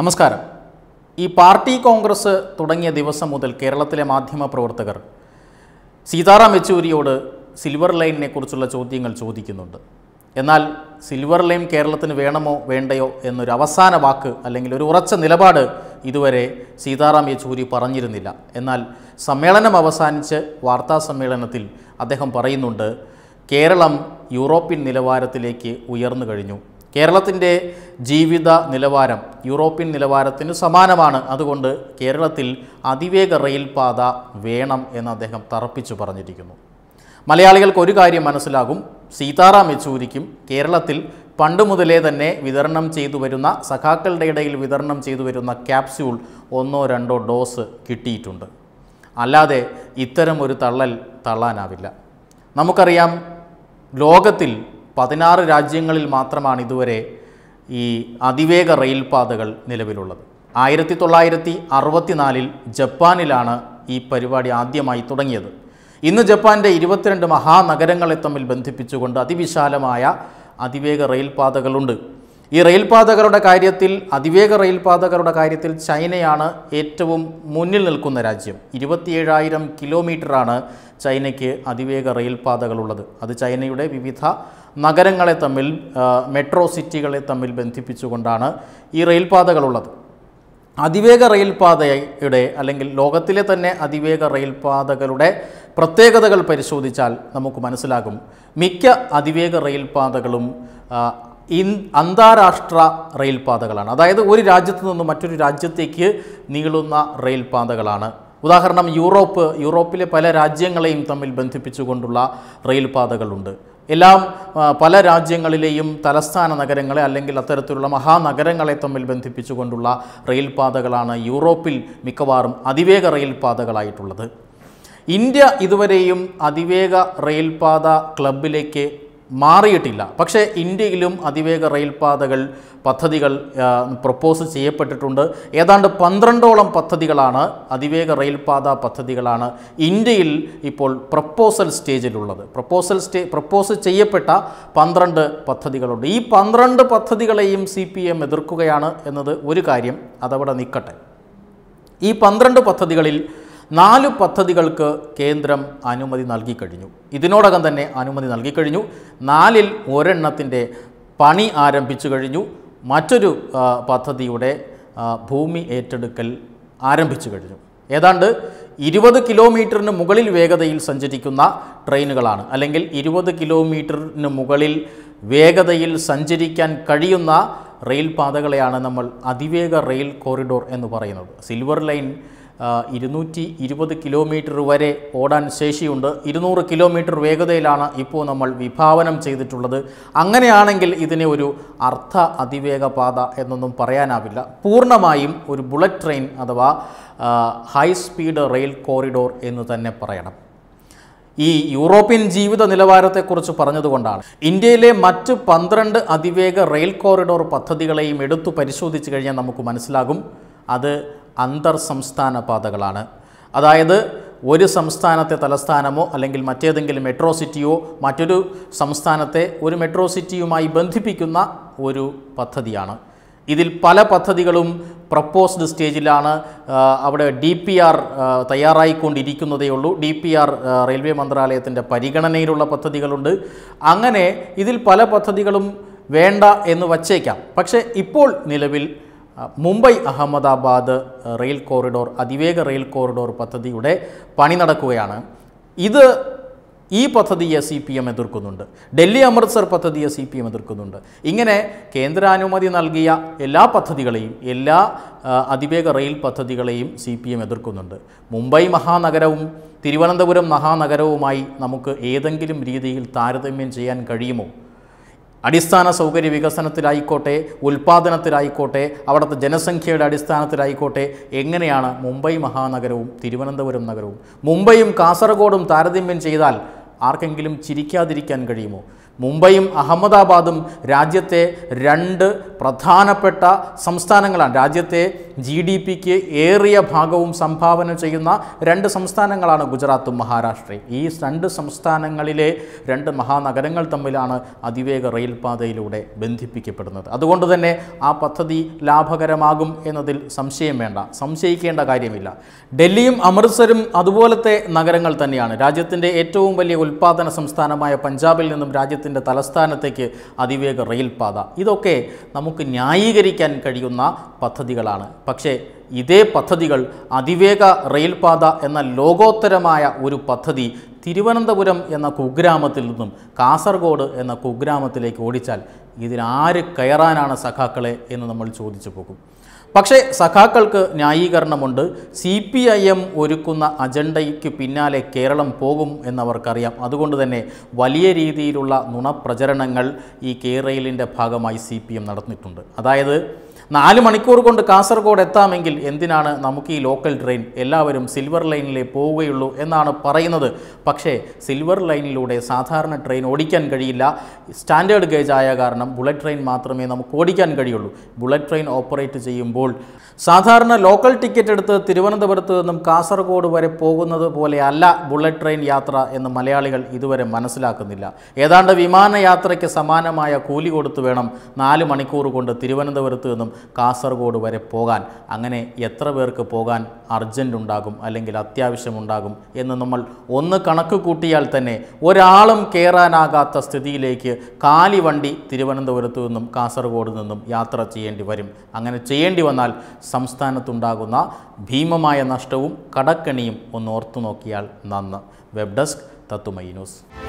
നമസ്കാരം ഈ പാർട്ടി കോൺഗ്രസ് തുടങ്ങിയ ദിവസം മുതൽ കേരളത്തിലെ മാധ്യമ പ്രവർത്തകർ സീതാറാം യെച്ചൂരിയോട് സിൽവർ ലൈനിനെ കുറിച്ചുള്ള ചോദ്യങ്ങൾ ചോദിക്കുന്നുണ്ട് എന്നാൽ സിൽവർ ലൈൻ കേരളത്തിന് വേണമോ വേണ്ടയോ എന്നൊരു അവസാന വാക്ക് അല്ലെങ്കിൽ ഒരു ഉറച്ച നിലപാട് ഇതുവരെ സീതാറാം യെച്ചൂരി പറഞ്ഞിരുന്നില്ല എന്നാൽ സമ്മേളനം അവസാനിച്ച് വാർത്താ സമ്മേളനത്തിൽ അദ്ദേഹം പറയുന്നുണ്ട് കേരളം യൂറോപ്യൻ നിലവാരത്തിലേക്ക് ഉയർന്നു കഴിഞ്ഞു കേരളത്തിൻ്റെ ജീവിത നിലവാരം യൂറോപ്യൻ നിലവാരത്തിന് സമാനമാണ് അതുകൊണ്ട് കേരളത്തിൽ അതിവേഗ റെയിൽപാത വേണം എന്ന് അദ്ദേഹം തറപ്പിച്ചു പറഞ്ഞിരിക്കുന്നു മലയാളികൾക്ക് ഒരു കാര്യം മനസ്സിലാകും സീതാറാം യെച്ചൂരിക്കും കേരളത്തിൽ പണ്ട് മുതലേ തന്നെ വിതരണം ചെയ്തു വരുന്ന സഖാക്കളുടെ ഇടയിൽ വിതരണം ചെയ്തു വരുന്ന ക്യാപ്സ്യൂൾ ഒന്നോ രണ്ടോ ഡോസ് കിട്ടിയിട്ടുണ്ട് അല്ലാതെ ഇത്തരം ഒരു തള്ളൽ തള്ളാനാവില്ല നമുക്കറിയാം ലോകത്തിൽ പതിനാറ് രാജ്യങ്ങളിൽ മാത്രമാണ് ഇതുവരെ ഈ അതിവേഗ റെയിൽപാതകൾ നിലവിലുള്ളത് ആയിരത്തി തൊള്ളായിരത്തി അറുപത്തിനാലിൽ ജപ്പാനിലാണ് ഈ പരിപാടി ആദ്യമായി തുടങ്ങിയത് ഇന്ന് ജപ്പാൻ്റെ ഇരുപത്തിരണ്ട് മഹാനഗരങ്ങളെ തമ്മിൽ ബന്ധിപ്പിച്ചുകൊണ്ട് അതിവിശാലമായ അതിവേഗ റെയിൽപാതകളുണ്ട് ഈ റെയിൽപാതകളുടെ കാര്യത്തിൽ അതിവേഗ റെയിൽപാതകളുടെ കാര്യത്തിൽ ചൈനയാണ് ഏറ്റവും മുന്നിൽ നിൽക്കുന്ന രാജ്യം ഇരുപത്തിയേഴായിരം കിലോമീറ്ററാണ് ചൈനയ്ക്ക് അതിവേഗ റെയിൽപാതകളുള്ളത് അത് ചൈനയുടെ വിവിധ നഗരങ്ങളെ തമ്മിൽ മെട്രോ സിറ്റികളെ തമ്മിൽ ബന്ധിപ്പിച്ചുകൊണ്ടാണ് ഈ റെയിൽപാതകളുള്ളത് അതിവേഗ റെയിൽപാതയുടെ അല്ലെങ്കിൽ ലോകത്തിലെ തന്നെ അതിവേഗ റെയിൽപാതകളുടെ പ്രത്യേകതകൾ പരിശോധിച്ചാൽ നമുക്ക് മനസ്സിലാകും മിക്ക അതിവേഗ റെയിൽപാതകളും ഇൻ അന്താരാഷ്ട്ര റെയിൽപാതകളാണ് അതായത് ഒരു രാജ്യത്തു നിന്ന് മറ്റൊരു രാജ്യത്തേക്ക് നീളുന്ന റെയിൽപാതകളാണ് ഉദാഹരണം യൂറോപ്പ് യൂറോപ്പിലെ പല രാജ്യങ്ങളെയും തമ്മിൽ ബന്ധിപ്പിച്ചുകൊണ്ടുള്ള റെയിൽപാതകളുണ്ട് എല്ലാം പല രാജ്യങ്ങളിലെയും തലസ്ഥാന നഗരങ്ങളെ അല്ലെങ്കിൽ അത്തരത്തിലുള്ള മഹാനഗരങ്ങളെ തമ്മിൽ ബന്ധിപ്പിച്ചുകൊണ്ടുള്ള റെയിൽപാതകളാണ് യൂറോപ്പിൽ മിക്കവാറും അതിവേഗ റെയിൽപാതകളായിട്ടുള്ളത് ഇന്ത്യ ഇതുവരെയും അതിവേഗ റെയിൽപാത ക്ലബിലേക്ക് മാറിയിട്ടില്ല പക്ഷേ ഇന്ത്യയിലും അതിവേഗ റെയിൽപാതകൾ പദ്ധതികൾ പ്രപ്പോസ് ചെയ്യപ്പെട്ടിട്ടുണ്ട് ഏതാണ്ട് പന്ത്രണ്ടോളം പദ്ധതികളാണ് അതിവേഗ റെയിൽപാത പദ്ധതികളാണ് ഇന്ത്യയിൽ ഇപ്പോൾ പ്രപ്പോസൽ സ്റ്റേജിലുള്ളത് പ്രപ്പോസൽ സ്റ്റേ പ്രപ്പോസ് ചെയ്യപ്പെട്ട പന്ത്രണ്ട് പദ്ധതികളുണ്ട് ഈ പന്ത്രണ്ട് പദ്ധതികളെയും സി പി എം എതിർക്കുകയാണ് എന്നത് ഒരു കാര്യം അതവിടെ നിൽക്കട്ടെ ഈ പന്ത്രണ്ട് പദ്ധതികളിൽ നാല് പദ്ധതികൾക്ക് കേന്ദ്രം അനുമതി നൽകിക്കഴിഞ്ഞു ഇതിനോടകം തന്നെ അനുമതി നൽകിക്കഴിഞ്ഞു നാലിൽ ഒരെണ്ണത്തിൻ്റെ പണി ആരംഭിച്ചു കഴിഞ്ഞു മറ്റൊരു പദ്ധതിയുടെ ഭൂമി ഏറ്റെടുക്കൽ ആരംഭിച്ചു കഴിഞ്ഞു ഏതാണ്ട് ഇരുപത് കിലോമീറ്ററിന് മുകളിൽ വേഗതയിൽ സഞ്ചരിക്കുന്ന ട്രെയിനുകളാണ് അല്ലെങ്കിൽ ഇരുപത് കിലോമീറ്ററിന് മുകളിൽ വേഗതയിൽ സഞ്ചരിക്കാൻ കഴിയുന്ന റെയിൽ പാതകളെയാണ് നമ്മൾ അതിവേഗ റെയിൽ കോറിഡോർ എന്ന് പറയുന്നത് സിൽവർ ലൈൻ ഇരുന്നൂറ്റി ഇരുപത് കിലോമീറ്റർ വരെ ഓടാൻ ശേഷിയുണ്ട് ഇരുന്നൂറ് കിലോമീറ്റർ വേഗതയിലാണ് ഇപ്പോൾ നമ്മൾ വിഭാവനം ചെയ്തിട്ടുള്ളത് അങ്ങനെയാണെങ്കിൽ ഇതിനെ ഒരു അർത്ഥ അതിവേഗ പാത എന്നൊന്നും പറയാനാവില്ല പൂർണ്ണമായും ഒരു ബുള്ളറ്റ് ട്രെയിൻ അഥവാ ഹൈ സ്പീഡ് റെയിൽ കോറിഡോർ എന്ന് തന്നെ പറയണം ഈ യൂറോപ്യൻ ജീവിത നിലവാരത്തെക്കുറിച്ച് പറഞ്ഞതുകൊണ്ടാണ് ഇന്ത്യയിലെ മറ്റ് പന്ത്രണ്ട് അതിവേഗ റെയിൽ കോറിഡോർ പദ്ധതികളെയും എടുത്തു പരിശോധിച്ച് കഴിഞ്ഞാൽ നമുക്ക് മനസ്സിലാകും അത് അന്തർ സംസ്ഥാന പാതകളാണ് അതായത് ഒരു സംസ്ഥാനത്തെ തലസ്ഥാനമോ അല്ലെങ്കിൽ മറ്റേതെങ്കിലും മെട്രോ സിറ്റിയോ മറ്റൊരു സംസ്ഥാനത്തെ ഒരു മെട്രോ സിറ്റിയുമായി ബന്ധിപ്പിക്കുന്ന ഒരു പദ്ധതിയാണ് ഇതിൽ പല പദ്ധതികളും പ്രപ്പോസ്ഡ് സ്റ്റേജിലാണ് അവിടെ ഡി പി ആർ തയ്യാറായിക്കൊണ്ടിരിക്കുന്നതേ ഉള്ളൂ ഡി പി ആർ റെയിൽവേ മന്ത്രാലയത്തിൻ്റെ പരിഗണനയിലുള്ള പദ്ധതികളുണ്ട് അങ്ങനെ ഇതിൽ പല പദ്ധതികളും വേണ്ട എന്ന് വച്ചേക്കാം പക്ഷേ ഇപ്പോൾ നിലവിൽ മുംബൈ അഹമ്മദാബാദ് റെയിൽ കോറിഡോർ അതിവേഗ റെയിൽ കോറിഡോർ പദ്ധതിയുടെ പണി നടക്കുകയാണ് ഇത് ഈ പദ്ധതിയെ സി പി എം എതിർക്കുന്നുണ്ട് ഡൽഹി അമൃത്സർ പദ്ധതിയെ സി പി എം എതിർക്കുന്നുണ്ട് ഇങ്ങനെ കേന്ദ്രാനുമതി നൽകിയ എല്ലാ പദ്ധതികളെയും എല്ലാ അതിവേഗ റെയിൽ പദ്ധതികളെയും സി പി എം എതിർക്കുന്നുണ്ട് മുംബൈ മഹാനഗരവും തിരുവനന്തപുരം മഹാനഗരവുമായി നമുക്ക് ഏതെങ്കിലും രീതിയിൽ താരതമ്യം ചെയ്യാൻ കഴിയുമോ അടിസ്ഥാന സൗകര്യ വികസനത്തിലായിക്കോട്ടെ ഉൽപ്പാദനത്തിലായിക്കോട്ടെ അവിടുത്തെ ജനസംഖ്യയുടെ അടിസ്ഥാനത്തിലായിക്കോട്ടെ എങ്ങനെയാണ് മുംബൈ മഹാനഗരവും തിരുവനന്തപുരം നഗരവും മുംബൈയും കാസർഗോഡും താരതമ്യം ചെയ്താൽ ആർക്കെങ്കിലും ചിരിക്കാതിരിക്കാൻ കഴിയുമോ മുംബൈയും അഹമ്മദാബാദും രാജ്യത്തെ രണ്ട് പ്രധാനപ്പെട്ട സംസ്ഥാനങ്ങളാണ് രാജ്യത്തെ ജി ഡി പിക്ക് ഏറിയ ഭാഗവും സംഭാവന ചെയ്യുന്ന രണ്ട് സംസ്ഥാനങ്ങളാണ് ഗുജറാത്തും മഹാരാഷ്ട്രയും ഈ രണ്ട് സംസ്ഥാനങ്ങളിലെ രണ്ട് മഹാനഗരങ്ങൾ തമ്മിലാണ് അതിവേഗ റെയിൽപാതയിലൂടെ ബന്ധിപ്പിക്കപ്പെടുന്നത് അതുകൊണ്ട് തന്നെ ആ പദ്ധതി ലാഭകരമാകും എന്നതിൽ സംശയം വേണ്ട സംശയിക്കേണ്ട കാര്യമില്ല ഡൽഹിയും അമൃത്സരും അതുപോലത്തെ നഗരങ്ങൾ തന്നെയാണ് രാജ്യത്തിൻ്റെ ഏറ്റവും വലിയ ഉൽപ്പാദന സംസ്ഥാനമായ പഞ്ചാബിൽ നിന്നും രാജ്യത്ത് രാജ്യത്തിൻ്റെ തലസ്ഥാനത്തേക്ക് അതിവേഗ റെയിൽപാത ഇതൊക്കെ നമുക്ക് ന്യായീകരിക്കാൻ കഴിയുന്ന പദ്ധതികളാണ് പക്ഷേ ഇതേ പദ്ധതികൾ അതിവേഗ റെയിൽപാത എന്ന ലോകോത്തരമായ ഒരു പദ്ധതി തിരുവനന്തപുരം എന്ന കുഗ്രാമത്തിൽ നിന്നും കാസർഗോഡ് എന്ന കുഗ്രാമത്തിലേക്ക് ഓടിച്ചാൽ ഇതിനാര് കയറാനാണ് സഖാക്കളെ എന്ന് നമ്മൾ ചോദിച്ചു പോകും പക്ഷേ സഖാക്കൾക്ക് ന്യായീകരണമുണ്ട് സി പി ഐ എം ഒരുക്കുന്ന അജണ്ടയ്ക്ക് പിന്നാലെ കേരളം പോകും എന്നവർക്കറിയാം അതുകൊണ്ട് തന്നെ വലിയ രീതിയിലുള്ള നുണപ്രചരണങ്ങൾ ഈ കേരളിൻ്റെ ഭാഗമായി സി പി എം നടന്നിട്ടുണ്ട് അതായത് നാല് മണിക്കൂർ കൊണ്ട് കാസർഗോഡ് എത്താമെങ്കിൽ എന്തിനാണ് നമുക്ക് ഈ ലോക്കൽ ട്രെയിൻ എല്ലാവരും സിൽവർ ലൈനിലേ പോവുകയുള്ളൂ എന്നാണ് പറയുന്നത് പക്ഷേ സിൽവർ ലൈനിലൂടെ സാധാരണ ട്രെയിൻ ഓടിക്കാൻ കഴിയില്ല സ്റ്റാൻഡേർഡ് ഗേജ് ആയ കാരണം ബുള്ളറ്റ് ട്രെയിൻ മാത്രമേ നമുക്ക് ഓടിക്കാൻ കഴിയുള്ളൂ ബുള്ളറ്റ് ട്രെയിൻ ഓപ്പറേറ്റ് ചെയ്യുമ്പോൾ സാധാരണ ലോക്കൽ ടിക്കറ്റ് എടുത്ത് തിരുവനന്തപുരത്ത് നിന്നും കാസർഗോഡ് വരെ പോകുന്നത് പോലെയല്ല ബുള്ളറ്റ് ട്രെയിൻ യാത്ര എന്ന് മലയാളികൾ ഇതുവരെ മനസ്സിലാക്കുന്നില്ല ഏതാണ്ട് വിമാനയാത്രയ്ക്ക് സമാനമായ കൂലി കൊടുത്തു വേണം നാല് മണിക്കൂർ കൊണ്ട് തിരുവനന്തപുരത്ത് നിന്നും കാസർഗോഡ് വരെ പോകാൻ അങ്ങനെ എത്ര പേർക്ക് പോകാൻ അർജൻ്റ് ഉണ്ടാകും അല്ലെങ്കിൽ അത്യാവശ്യമുണ്ടാകും എന്ന് നമ്മൾ ഒന്ന് കണക്ക് കൂട്ടിയാൽ തന്നെ ഒരാളും കയറാനാകാത്ത സ്ഥിതിയിലേക്ക് കാലി വണ്ടി തിരുവനന്തപുരത്തു നിന്നും കാസർഗോഡ് നിന്നും യാത്ര ചെയ്യേണ്ടി വരും അങ്ങനെ ചെയ്യേണ്ടി വന്നാൽ സംസ്ഥാനത്തുണ്ടാകുന്ന ഭീമമായ നഷ്ടവും കടക്കണിയും ഒന്ന് ഓർത്തു നോക്കിയാൽ നന്ന് വെബ് ഡെസ്ക് തത്തുമൈ ന്യൂസ്